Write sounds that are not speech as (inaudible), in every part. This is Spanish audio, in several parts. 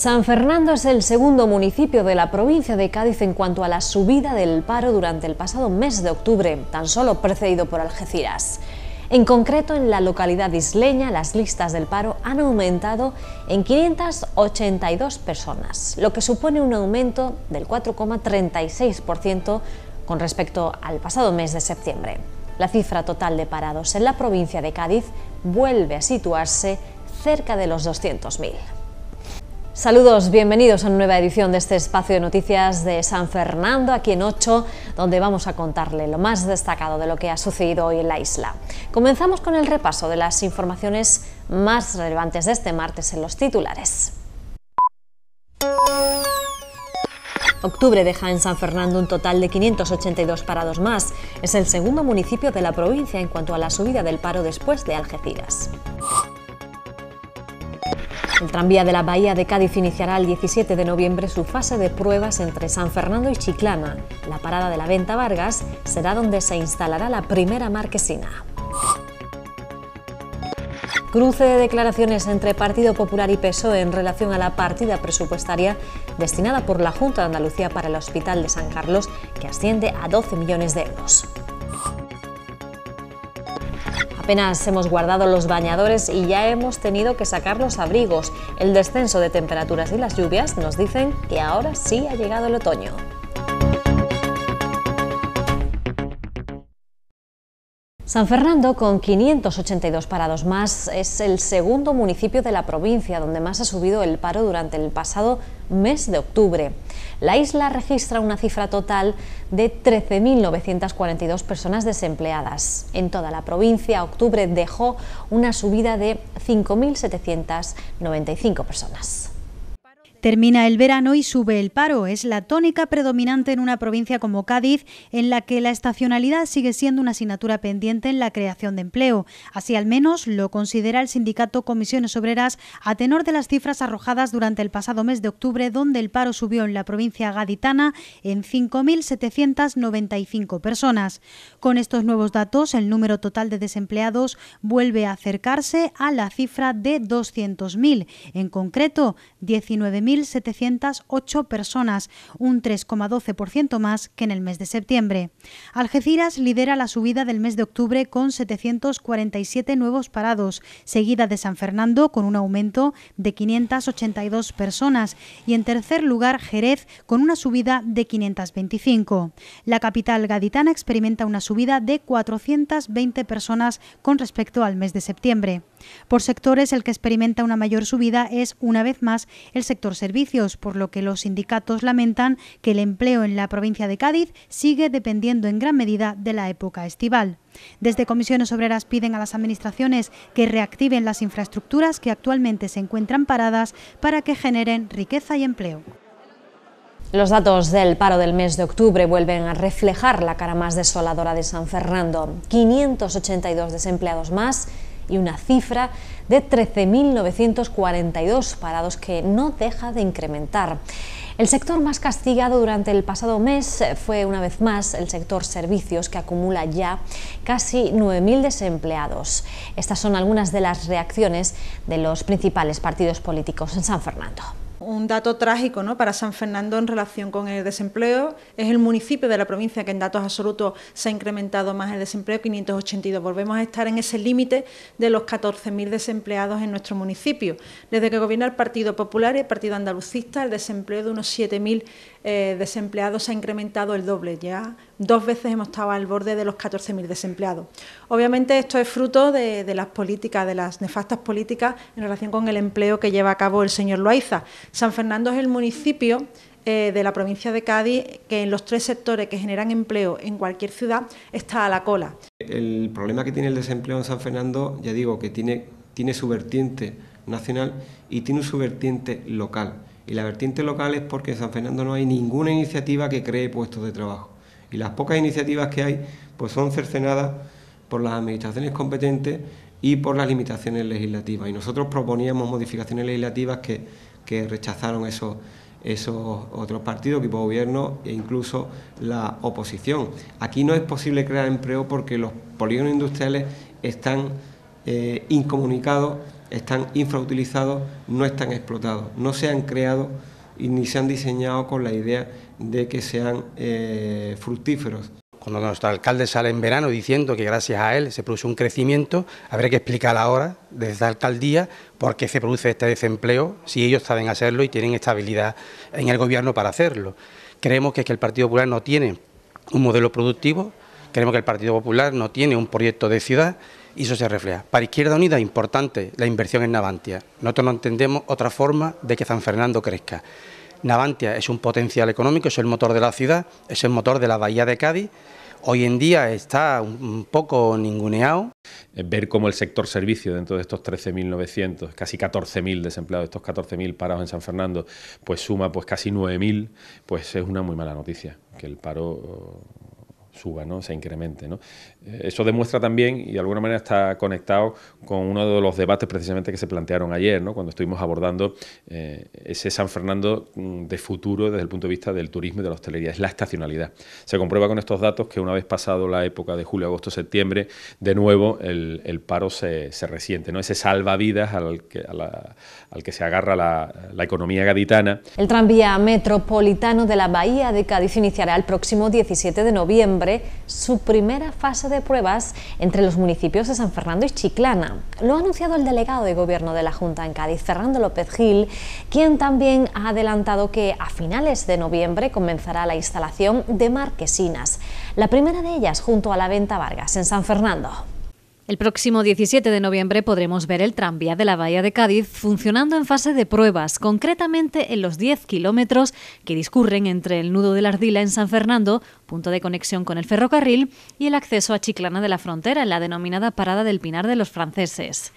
San Fernando es el segundo municipio de la provincia de Cádiz en cuanto a la subida del paro durante el pasado mes de octubre, tan solo precedido por Algeciras. En concreto, en la localidad isleña, las listas del paro han aumentado en 582 personas, lo que supone un aumento del 4,36% con respecto al pasado mes de septiembre. La cifra total de parados en la provincia de Cádiz vuelve a situarse cerca de los 200.000. Saludos, bienvenidos a una nueva edición de este espacio de noticias de San Fernando, aquí en Ocho, donde vamos a contarle lo más destacado de lo que ha sucedido hoy en la isla. Comenzamos con el repaso de las informaciones más relevantes de este martes en los titulares. Octubre deja en San Fernando un total de 582 parados más. Es el segundo municipio de la provincia en cuanto a la subida del paro después de Algeciras. El tranvía de la Bahía de Cádiz iniciará el 17 de noviembre su fase de pruebas entre San Fernando y Chiclana. La parada de la Venta Vargas será donde se instalará la primera marquesina. Cruce de declaraciones entre Partido Popular y PSOE en relación a la partida presupuestaria destinada por la Junta de Andalucía para el Hospital de San Carlos, que asciende a 12 millones de euros. Apenas hemos guardado los bañadores y ya hemos tenido que sacar los abrigos. El descenso de temperaturas y las lluvias nos dicen que ahora sí ha llegado el otoño. San Fernando, con 582 parados más, es el segundo municipio de la provincia donde más ha subido el paro durante el pasado mes de octubre. La isla registra una cifra total de 13.942 personas desempleadas. En toda la provincia, octubre dejó una subida de 5.795 personas. Termina el verano y sube el paro. Es la tónica predominante en una provincia como Cádiz, en la que la estacionalidad sigue siendo una asignatura pendiente en la creación de empleo. Así al menos lo considera el sindicato Comisiones Obreras a tenor de las cifras arrojadas durante el pasado mes de octubre, donde el paro subió en la provincia gaditana en 5.795 personas. Con estos nuevos datos, el número total de desempleados vuelve a acercarse a la cifra de 200.000, en concreto 19.000 1.708 personas, un 3,12% más que en el mes de septiembre. Algeciras lidera la subida del mes de octubre con 747 nuevos parados, seguida de San Fernando con un aumento de 582 personas y en tercer lugar Jerez con una subida de 525. La capital gaditana experimenta una subida de 420 personas con respecto al mes de septiembre. Por sectores, el que experimenta una mayor subida es, una vez más, el sector servicios, por lo que los sindicatos lamentan que el empleo en la provincia de Cádiz sigue dependiendo en gran medida de la época estival. Desde comisiones obreras piden a las administraciones que reactiven las infraestructuras que actualmente se encuentran paradas para que generen riqueza y empleo. Los datos del paro del mes de octubre vuelven a reflejar la cara más desoladora de San Fernando. 582 desempleados más y una cifra de 13.942 parados que no deja de incrementar. El sector más castigado durante el pasado mes fue una vez más el sector servicios que acumula ya casi 9.000 desempleados. Estas son algunas de las reacciones de los principales partidos políticos en San Fernando. Un dato trágico ¿no? para San Fernando en relación con el desempleo es el municipio de la provincia que en datos absolutos se ha incrementado más el desempleo, 582. Volvemos a estar en ese límite de los 14.000 desempleados en nuestro municipio. Desde que gobierna el Partido Popular y el Partido Andalucista, el desempleo de unos 7.000 eh, desempleados se ha incrementado el doble, ya dos veces hemos estado al borde de los 14.000 desempleados. Obviamente esto es fruto de, las políticas, de las nefastas políticas en relación con el empleo que lleva a cabo el señor Loaiza. San Fernando es el municipio eh, de la provincia de Cádiz que en los tres sectores que generan empleo en cualquier ciudad está a la cola. El problema que tiene el desempleo en San Fernando, ya digo, que tiene, tiene su vertiente nacional y tiene su vertiente local. Y la vertiente local es porque en San Fernando no hay ninguna iniciativa que cree puestos de trabajo. Y las pocas iniciativas que hay pues son cercenadas por las administraciones competentes y por las limitaciones legislativas. Y nosotros proponíamos modificaciones legislativas que, rechazaron esos, otros partidos, equipo de gobierno e incluso la oposición. Aquí no es posible crear empleo porque los polígonos industriales están eh, incomunicados están infrautilizados, no están explotados, no se han creado ni se han diseñado con la idea de que sean eh, fructíferos. Cuando nuestro alcalde sale en verano diciendo que gracias a él se produce un crecimiento, habrá que explicar ahora desde la alcaldía por qué se produce este desempleo, si ellos saben hacerlo y tienen estabilidad en el gobierno para hacerlo. Creemos que que el Partido Popular no tiene un modelo productivo, creemos que el Partido Popular no tiene un proyecto de ciudad, y eso se refleja. Para Izquierda Unida es importante la inversión en Navantia. Nosotros no entendemos otra forma de que San Fernando crezca. Navantia es un potencial económico, es el motor de la ciudad, es el motor de la bahía de Cádiz. Hoy en día está un poco ninguneado. Eh, ver cómo el sector servicio dentro de estos 13.900, casi 14.000 desempleados, estos 14.000 parados en San Fernando, pues suma pues casi 9.000, pues es una muy mala noticia, que el paro eh, suba, ¿no? se incremente. ¿no? Eh, eso demuestra también, y de alguna manera está conectado con uno de los debates precisamente que se plantearon ayer, cuando estuvimos abordando eh, ese San Fernando mm, de futuro desde el punto de vista del turismo y de la hostelería, es la estacionalidad. Se comprueba con estos datos que una vez pasado la época de julio, agosto, septiembre, de nuevo el, paro se, resiente, ¿no? ese salvavidas al que, al que se agarra la, la economía gaditana. El tranvía metropolitano de la Bahía de Cádiz iniciará el próximo 17 de noviembre su primera fase de pruebas entre los municipios de San Fernando y Chiclana. Lo ha anunciado el delegado de Gobierno de la Junta en Cádiz, Fernando López Gil, quien también ha adelantado que a finales de noviembre comenzará la instalación de marquesinas, la primera de ellas junto a la Venta Vargas en San Fernando. El próximo 17 de noviembre podremos ver el tranvía de la Bahía de Cádiz funcionando en fase de pruebas, concretamente en los 10 kilómetros que discurren entre el nudo de la Ardila en San Fernando, punto de conexión con el ferrocarril, y el acceso a Chiclana de la Frontera en la denominada Parada del Pinar de los Franceses.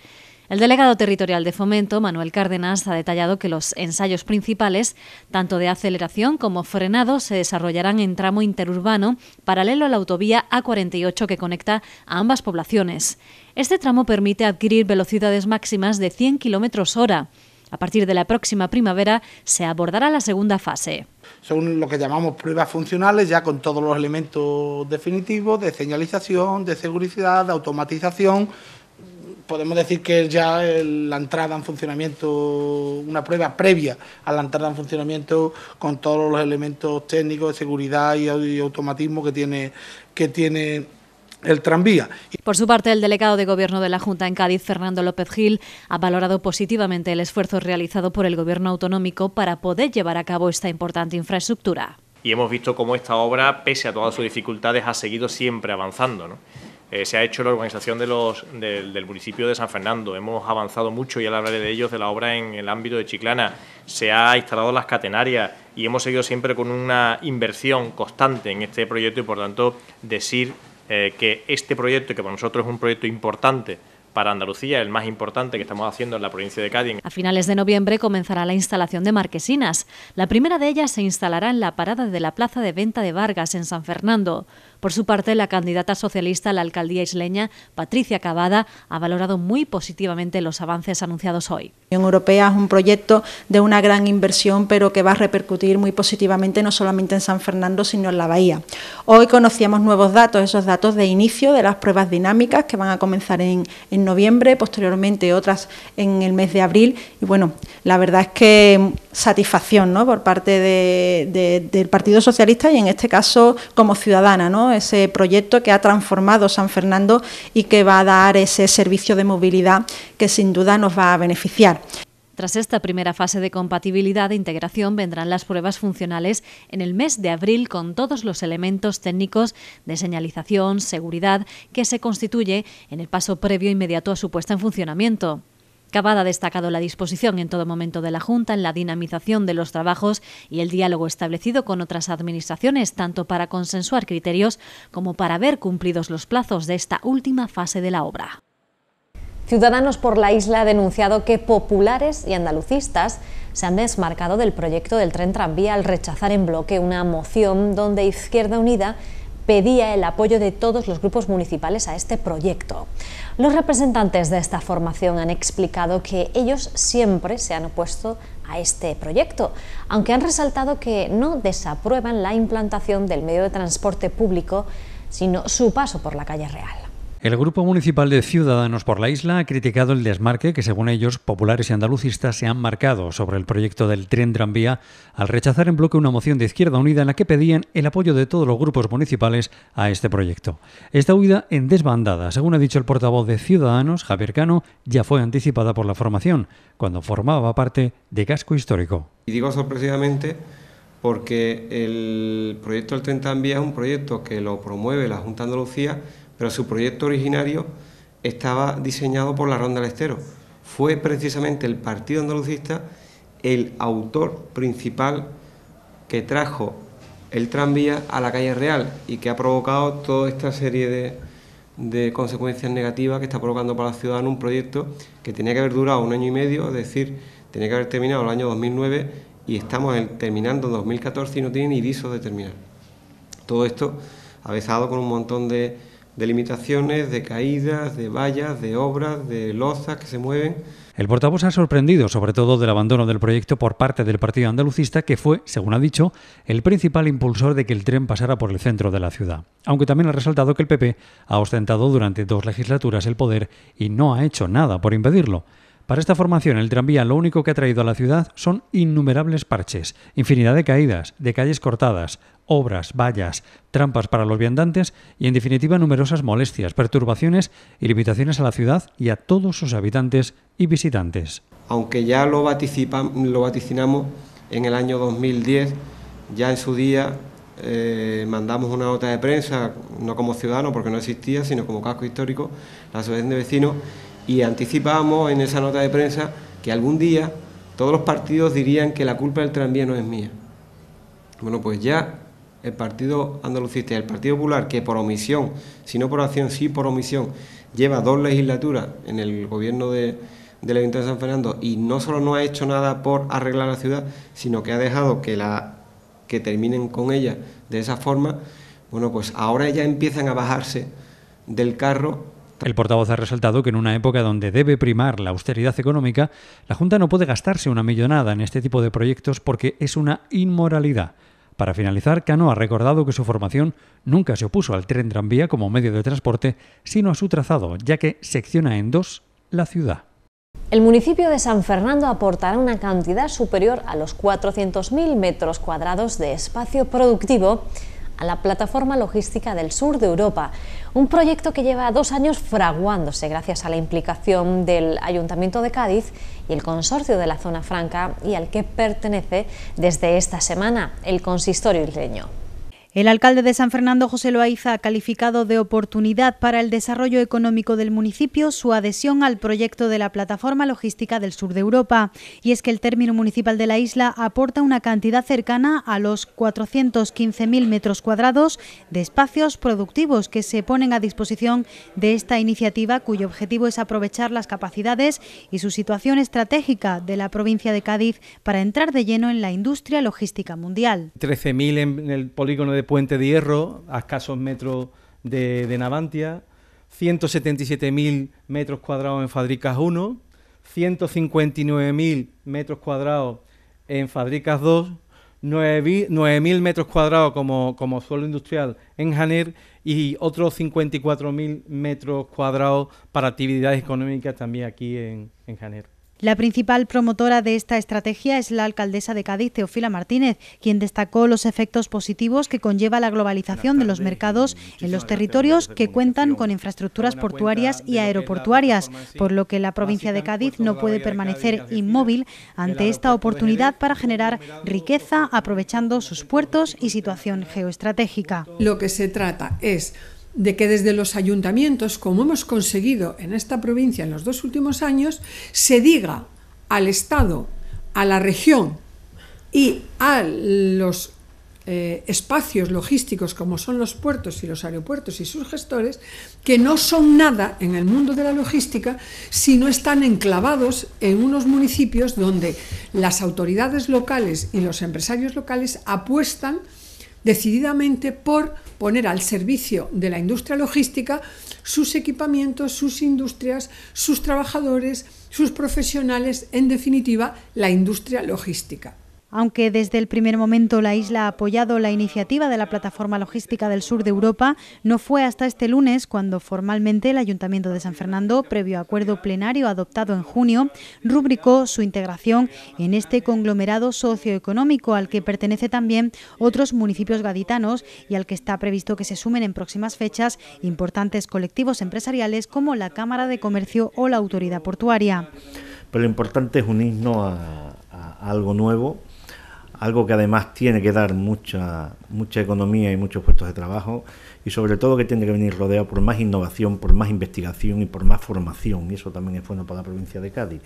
El delegado territorial de Fomento, Manuel Cárdenas, ha detallado que los ensayos principales, tanto de aceleración como frenado, se desarrollarán en tramo interurbano paralelo a la autovía A48 que conecta a ambas poblaciones. Este tramo permite adquirir velocidades máximas de 100 km hora. A partir de la próxima primavera se abordará la segunda fase. Son lo que llamamos pruebas funcionales, ya con todos los elementos definitivos de señalización, de seguridad, de automatización, podemos decir que es ya la entrada en funcionamiento, una prueba previa a la entrada en funcionamiento con todos los elementos técnicos de seguridad y, automatismo que tiene, que tiene el tranvía. Por su parte, el delegado de Gobierno de la Junta en Cádiz, Fernando López Gil, ha valorado positivamente el esfuerzo realizado por el Gobierno autonómico para poder llevar a cabo esta importante infraestructura. Y hemos visto cómo esta obra, pese a todas sus dificultades, ha seguido siempre avanzando. Eh, se ha hecho la organización del municipio de San Fernando. Hemos avanzado mucho, y hablaré de ellos, de la obra en el ámbito de Chiclana. Se ha instalado las catenarias y hemos seguido siempre con una inversión constante en este proyecto y, por tanto, decir eh, que este proyecto, que para nosotros es un proyecto importante, para Andalucía, el más importante que estamos haciendo en la provincia de Cádiz. A finales de noviembre comenzará la instalación de marquesinas. La primera de ellas se instalará en la parada de la Plaza de Venta de Vargas, en San Fernando. Por su parte, la candidata socialista a la alcaldía isleña, Patricia Cavada, ha valorado muy positivamente los avances anunciados hoy. La Unión Europea es un proyecto de una gran inversión, pero que va a repercutir muy positivamente no solamente en San Fernando, sino en la Bahía. Hoy conocíamos nuevos datos, esos datos de inicio de las pruebas dinámicas que van a comenzar en, en noviembre, posteriormente otras en el mes de abril. Y bueno, la verdad es que satisfacción ¿no? por parte del Partido Socialista y en este caso como ciudadana, ¿no? ese proyecto que ha transformado San Fernando y que va a dar ese servicio de movilidad que sin duda nos va a beneficiar. Tras esta primera fase de compatibilidad e integración vendrán las pruebas funcionales en el mes de abril con todos los elementos técnicos de señalización, seguridad, que se constituye en el paso previo inmediato a su puesta en funcionamiento. Cabada ha destacado la disposición en todo momento de la Junta en la dinamización de los trabajos y el diálogo establecido con otras administraciones, tanto para consensuar criterios como para ver cumplidos los plazos de esta última fase de la obra. Ciudadanos por la Isla ha denunciado que populares y andalucistas se han desmarcado del proyecto del tren tranvía al rechazar en bloque una moción donde Izquierda Unida pedía el apoyo de todos los grupos municipales a este proyecto. Los representantes de esta formación han explicado que ellos siempre se han opuesto a este proyecto, aunque han resaltado que no desaprueban la implantación del medio de transporte público, sino su paso por la calle real. El Grupo Municipal de Ciudadanos por la Isla ha criticado el desmarque que, según ellos, populares y andalucistas se han marcado sobre el proyecto del tren tranvía al rechazar en bloque una moción de Izquierda Unida en la que pedían el apoyo de todos los grupos municipales a este proyecto. Esta huida en desbandada, según ha dicho el portavoz de Ciudadanos, Javier Cano, ya fue anticipada por la formación, cuando formaba parte de Casco Histórico. Y digo sorpresivamente porque el proyecto del tren tranvía es un proyecto que lo promueve la Junta de Andalucía pero su proyecto originario estaba diseñado por la Ronda del Estero. Fue precisamente el Partido Andalucista el autor principal que trajo el tranvía a la calle Real y que ha provocado toda esta serie de, consecuencias negativas que está provocando para la ciudad en un proyecto que tenía que haber durado un año y medio, es decir, tenía que haber terminado el año 2009 y estamos terminando en 2014 y no tiene ni visos de terminar. Todo esto avesado con un montón de de limitaciones, de caídas, de vallas, de obras, de lozas que se mueven. El portavoz ha sorprendido sobre todo del abandono del proyecto por parte del Partido Andalucista, que fue, según ha dicho, el principal impulsor de que el tren pasara por el centro de la ciudad. Aunque también ha resaltado que el PP ha ostentado durante dos legislaturas el poder y no ha hecho nada por impedirlo. Para esta formación, el tranvía lo único que ha traído a la ciudad son innumerables parches, infinidad de caídas, de calles cortadas, obras, vallas, trampas para los viandantes y, en definitiva, numerosas molestias, perturbaciones y limitaciones a la ciudad y a todos sus habitantes y visitantes. Aunque ya lo, lo vaticinamos en el año 2010, ya en su día eh, mandamos una nota de prensa, no como ciudadano porque no existía, sino como casco histórico, la Asociación de Vecinos, y anticipamos en esa nota de prensa que algún día todos los partidos dirían que la culpa del tranvía no es mía. Bueno, pues ya el Partido Andalucista y el Partido Popular, que por omisión, si no por acción, sí por omisión, lleva dos legislaturas en el gobierno de, del Ayuntamiento de San Fernando y no solo no ha hecho nada por arreglar la ciudad, sino que ha dejado que, la, que terminen con ella de esa forma, bueno, pues ahora ya empiezan a bajarse del carro el portavoz ha resaltado que en una época donde debe primar la austeridad económica, la Junta no puede gastarse una millonada en este tipo de proyectos porque es una inmoralidad. Para finalizar, Cano ha recordado que su formación nunca se opuso al tren tranvía como medio de transporte, sino a su trazado, ya que secciona en dos la ciudad. El municipio de San Fernando aportará una cantidad superior a los 400.000 metros cuadrados de espacio productivo a la plataforma logística del sur de Europa, un proyecto que lleva dos años fraguándose gracias a la implicación del Ayuntamiento de Cádiz y el Consorcio de la Zona Franca y al que pertenece desde esta semana el Consistorio isleño. El alcalde de San Fernando, José Loaiza, ha calificado de oportunidad para el desarrollo económico del municipio su adhesión al proyecto de la Plataforma Logística del Sur de Europa. Y es que el término municipal de la isla aporta una cantidad cercana a los 415.000 metros cuadrados de espacios productivos que se ponen a disposición de esta iniciativa, cuyo objetivo es aprovechar las capacidades y su situación estratégica de la provincia de Cádiz para entrar de lleno en la industria logística mundial. 13.000 en el polígono de Puente de Hierro, a escasos metros de, Navantia, 177.000 metros cuadrados en fábricas 1, 159.000 metros cuadrados en fábricas 2, 9.000 metros cuadrados como, como, suelo industrial en Janer y otros 54.000 metros cuadrados para actividades económicas también aquí en Janer. La principal promotora de esta estrategia es la alcaldesa de Cádiz, Teofila Martínez, quien destacó los efectos positivos que conlleva la globalización de los mercados en los territorios que cuentan con infraestructuras portuarias y aeroportuarias, por lo que la provincia de Cádiz no puede permanecer inmóvil ante esta oportunidad para generar riqueza aprovechando sus puertos y situación geoestratégica. Lo que se trata es de que desde los ayuntamientos, como hemos conseguido en esta provincia en los dos últimos años, se diga al Estado, a la región y a los eh, espacios logísticos como son los puertos y los aeropuertos y sus gestores, que no son nada en el mundo de la logística si no están enclavados en unos municipios donde las autoridades locales y los empresarios locales apuestan decididamente por poner al servicio de la industria logística sus equipamientos, sus industrias, sus trabajadores, sus profesionales, en definitiva, la industria logística. Aunque desde el primer momento la isla ha apoyado la iniciativa de la Plataforma Logística del Sur de Europa, no fue hasta este lunes cuando formalmente el Ayuntamiento de San Fernando, previo acuerdo plenario adoptado en junio, rubricó su integración en este conglomerado socioeconómico al que pertenece también otros municipios gaditanos y al que está previsto que se sumen en próximas fechas importantes colectivos empresariales como la Cámara de Comercio o la Autoridad Portuaria. Pero lo importante es unirnos a algo nuevo algo que además tiene que dar mucha, mucha economía y muchos puestos de trabajo y sobre todo que tiene que venir rodeado por más innovación, por más investigación y por más formación y eso también es bueno para la provincia de Cádiz.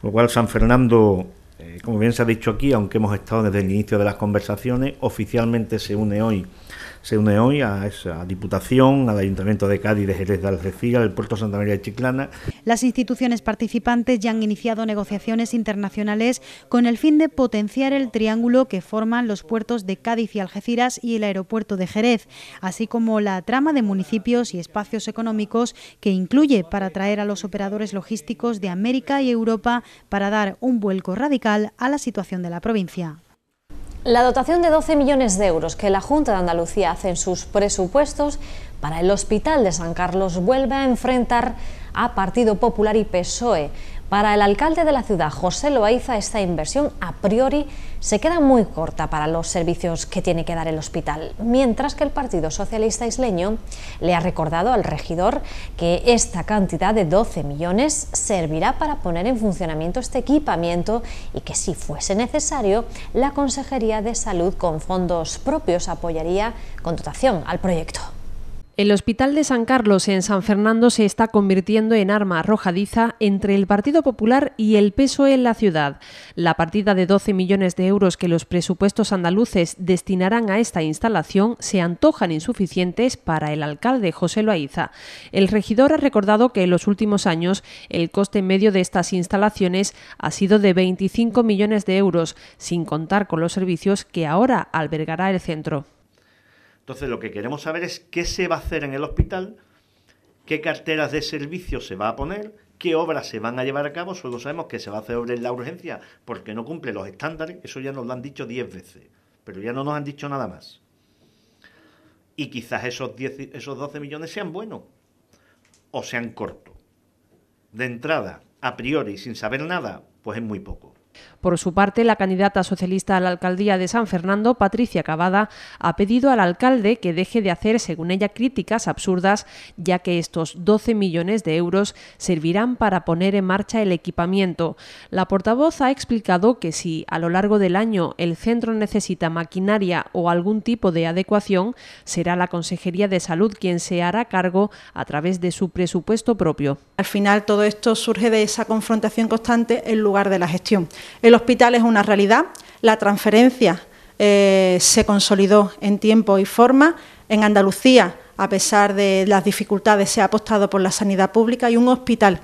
Con lo cual San Fernando eh, como bien se ha dicho aquí, aunque hemos estado desde el inicio de las conversaciones, oficialmente se une hoy, se une hoy a esa Diputación, al Ayuntamiento de Cádiz, de Jerez de Algeciras, del Puerto Santa María de Chiclana. Las instituciones participantes ya han iniciado negociaciones internacionales con el fin de potenciar el triángulo que forman los puertos de Cádiz y Algeciras y el aeropuerto de Jerez, así como la trama de municipios y espacios económicos que incluye para atraer a los operadores logísticos de América y Europa para dar un vuelco radical a la situación de la provincia. La dotación de 12 millones de euros que la Junta de Andalucía hace en sus presupuestos para el Hospital de San Carlos vuelve a enfrentar a Partido Popular y PSOE. Para el alcalde de la ciudad, José Loaiza, esta inversión a priori se queda muy corta para los servicios que tiene que dar el hospital, mientras que el Partido Socialista Isleño le ha recordado al regidor que esta cantidad de 12 millones servirá para poner en funcionamiento este equipamiento y que si fuese necesario, la Consejería de Salud con fondos propios apoyaría con dotación al proyecto. El Hospital de San Carlos en San Fernando se está convirtiendo en arma arrojadiza entre el Partido Popular y el PSOE en la ciudad. La partida de 12 millones de euros que los presupuestos andaluces destinarán a esta instalación se antojan insuficientes para el alcalde José Loaiza. El regidor ha recordado que en los últimos años el coste medio de estas instalaciones ha sido de 25 millones de euros, sin contar con los servicios que ahora albergará el centro. Entonces, lo que queremos saber es qué se va a hacer en el hospital, qué carteras de servicio se va a poner, qué obras se van a llevar a cabo. Solo sabemos que se va a hacer en la urgencia porque no cumple los estándares. Eso ya nos lo han dicho 10 veces, pero ya no nos han dicho nada más. Y quizás esos, esos 12 millones sean buenos o sean cortos. De entrada, a priori, sin saber nada, pues es muy poco. Por su parte, la candidata socialista a la alcaldía de San Fernando, Patricia Cavada, ha pedido al alcalde que deje de hacer, según ella, críticas absurdas, ya que estos 12 millones de euros servirán para poner en marcha el equipamiento. La portavoz ha explicado que si a lo largo del año el centro necesita maquinaria o algún tipo de adecuación, será la Consejería de Salud quien se hará cargo a través de su presupuesto propio. Al final todo esto surge de esa confrontación constante en lugar de la gestión. El hospital es una realidad, la transferencia eh, se consolidó en tiempo y forma. En Andalucía, a pesar de las dificultades, se ha apostado por la sanidad pública y un hospital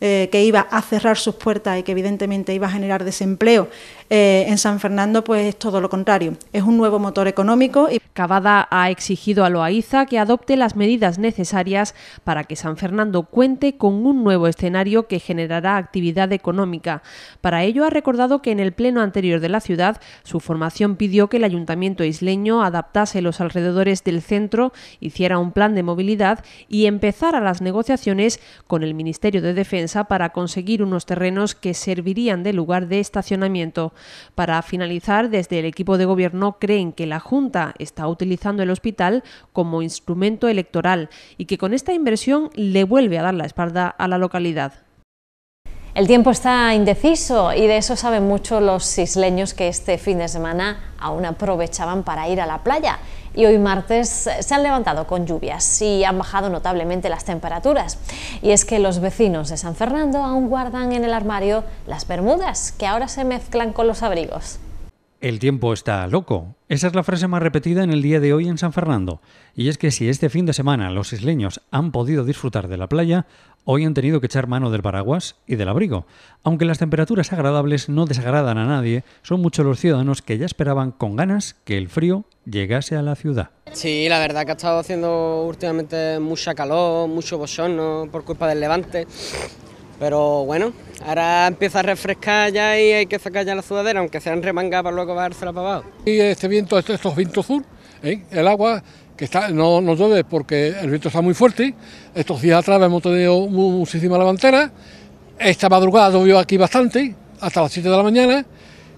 eh, que iba a cerrar sus puertas y que evidentemente iba a generar desempleo eh, en San Fernando, pues es todo lo contrario. Es un nuevo motor económico. Y... Cavada ha exigido a Loaiza que adopte las medidas necesarias para que San Fernando cuente con un nuevo escenario que generará actividad económica. Para ello ha recordado que en el pleno anterior de la ciudad su formación pidió que el ayuntamiento isleño adaptase los alrededores del centro, hiciera un plan de movilidad y empezara las negociaciones con el Ministerio de Defensa para conseguir unos terrenos que servirían de lugar de estacionamiento. Para finalizar, desde el equipo de gobierno creen que la Junta está utilizando el hospital como instrumento electoral y que con esta inversión le vuelve a dar la espalda a la localidad. El tiempo está indeciso y de eso saben mucho los isleños que este fin de semana aún aprovechaban para ir a la playa y hoy martes se han levantado con lluvias y han bajado notablemente las temperaturas. Y es que los vecinos de San Fernando aún guardan en el armario las bermudas, que ahora se mezclan con los abrigos. El tiempo está loco. Esa es la frase más repetida en el día de hoy en San Fernando. Y es que si este fin de semana los isleños han podido disfrutar de la playa, Hoy han tenido que echar mano del paraguas y del abrigo. Aunque las temperaturas agradables no desagradan a nadie, son muchos los ciudadanos que ya esperaban con ganas que el frío llegase a la ciudad. Sí, la verdad que ha estado haciendo últimamente mucha calor, mucho bochorno por culpa del levante. Pero bueno, ahora empieza a refrescar ya y hay que sacar ya la sudadera, aunque sean remanga para luego bajársela para abajo. Y este viento, estos vientos sur, ¿eh? el agua que no, nos llueve porque el viento está muy fuerte. Estos días atrás hemos tenido muchísima levantera. Esta madrugada llovió aquí bastante, hasta las 7 de la mañana.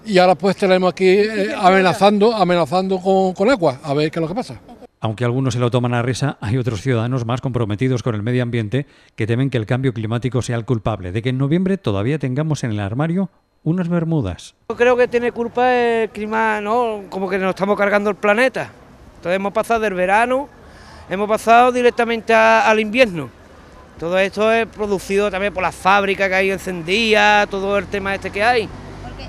Y ahora pues tenemos aquí eh, amenazando, amenazando con, agua, a ver qué es lo que pasa. Aunque algunos se lo toman a risa, hay otros ciudadanos más comprometidos con el medio ambiente que temen que el cambio climático sea el culpable de que en noviembre todavía tengamos en el armario unas bermudas. Yo creo que tiene culpa el clima, ¿no? Como que nos estamos cargando el planeta. Entonces hemos pasado del verano, hemos pasado directamente al invierno. Todo esto es producido también por la fábrica que hay encendidas, todo el tema este que hay. Porque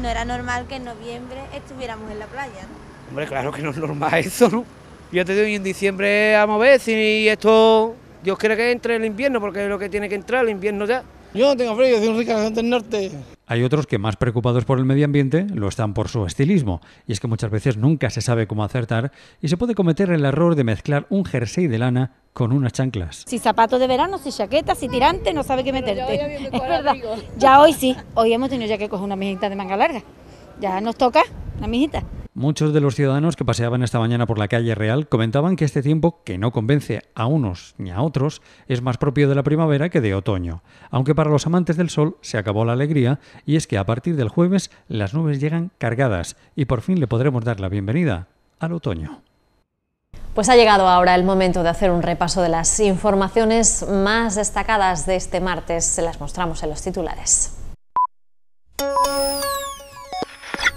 no, era normal que en noviembre estuviéramos en la playa. Hombre, claro que no es normal eso, ¿no? Yo te digo, y en diciembre vamos a ver si esto, Dios quiere que entre el invierno, porque es lo que tiene que entrar el invierno ya. Yo no tengo frío, soy un rica del norte. Hay otros que más preocupados por el medio ambiente lo están por su estilismo, y es que muchas veces nunca se sabe cómo acertar y se puede cometer el error de mezclar un jersey de lana con unas chanclas. Si zapatos de verano, si chaquetas, si tirantes, no sabe qué meterte. Ya hoy, (laughs) ya hoy sí, hoy hemos tenido ya que coger una mijita de manga larga. Ya nos toca, la mijita. Muchos de los ciudadanos que paseaban esta mañana por la calle Real comentaban que este tiempo, que no convence a unos ni a otros, es más propio de la primavera que de otoño. Aunque para los amantes del sol se acabó la alegría, y es que a partir del jueves las nubes llegan cargadas y por fin le podremos dar la bienvenida al otoño. Pues ha llegado ahora el momento de hacer un repaso de las informaciones más destacadas de este martes. Se las mostramos en los titulares.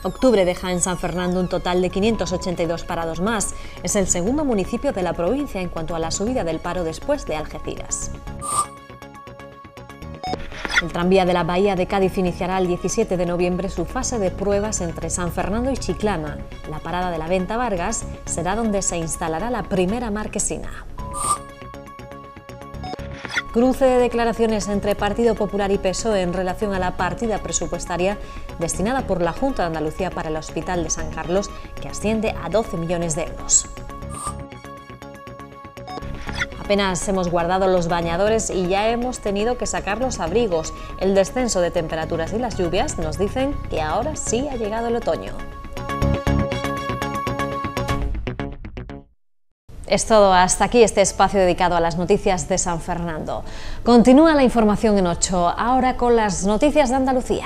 Octubre deja en San Fernando un total de 582 parados más. Es el segundo municipio de la provincia en cuanto a la subida del paro después de Algeciras. El tranvía de la Bahía de Cádiz iniciará el 17 de noviembre su fase de pruebas entre San Fernando y Chiclana. La parada de la Venta Vargas será donde se instalará la primera marquesina. Cruce de declaraciones entre Partido Popular y PSOE en relación a la partida presupuestaria destinada por la Junta de Andalucía para el Hospital de San Carlos, que asciende a 12 millones de euros. Apenas hemos guardado los bañadores y ya hemos tenido que sacar los abrigos. El descenso de temperaturas y las lluvias nos dicen que ahora sí ha llegado el otoño. Es todo, hasta aquí este espacio dedicado a las noticias de San Fernando. Continúa la información en 8, ahora con las noticias de Andalucía.